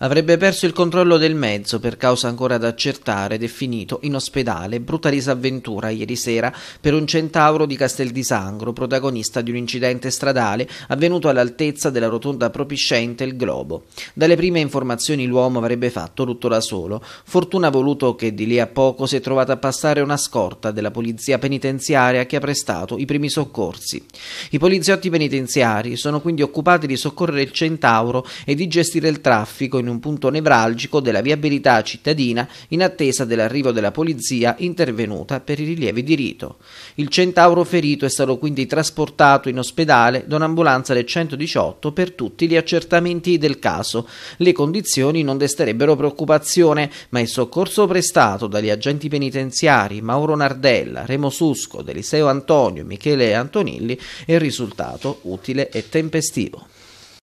Avrebbe perso il controllo del mezzo per causa ancora da accertare ed è finito in ospedale. Brutta disavventura ieri sera per un centauro di Castel di Sangro, protagonista di un incidente stradale avvenuto all'altezza della rotonda propiscente il globo. Dalle prime informazioni l'uomo avrebbe fatto tutto da solo. Fortuna ha voluto che di lì a poco si è trovata a passare una scorta della polizia penitenziaria che ha prestato i primi soccorsi. I poliziotti penitenziari sono quindi occupati di soccorrere il centauro e di gestire il traffico in in un punto nevralgico della viabilità cittadina in attesa dell'arrivo della polizia intervenuta per i rilievi di rito. Il centauro ferito è stato quindi trasportato in ospedale da un'ambulanza del 118 per tutti gli accertamenti del caso. Le condizioni non desterebbero preoccupazione, ma il soccorso prestato dagli agenti penitenziari Mauro Nardella, Remo Susco, Deliseo Antonio, Michele Antonilli è risultato utile e tempestivo.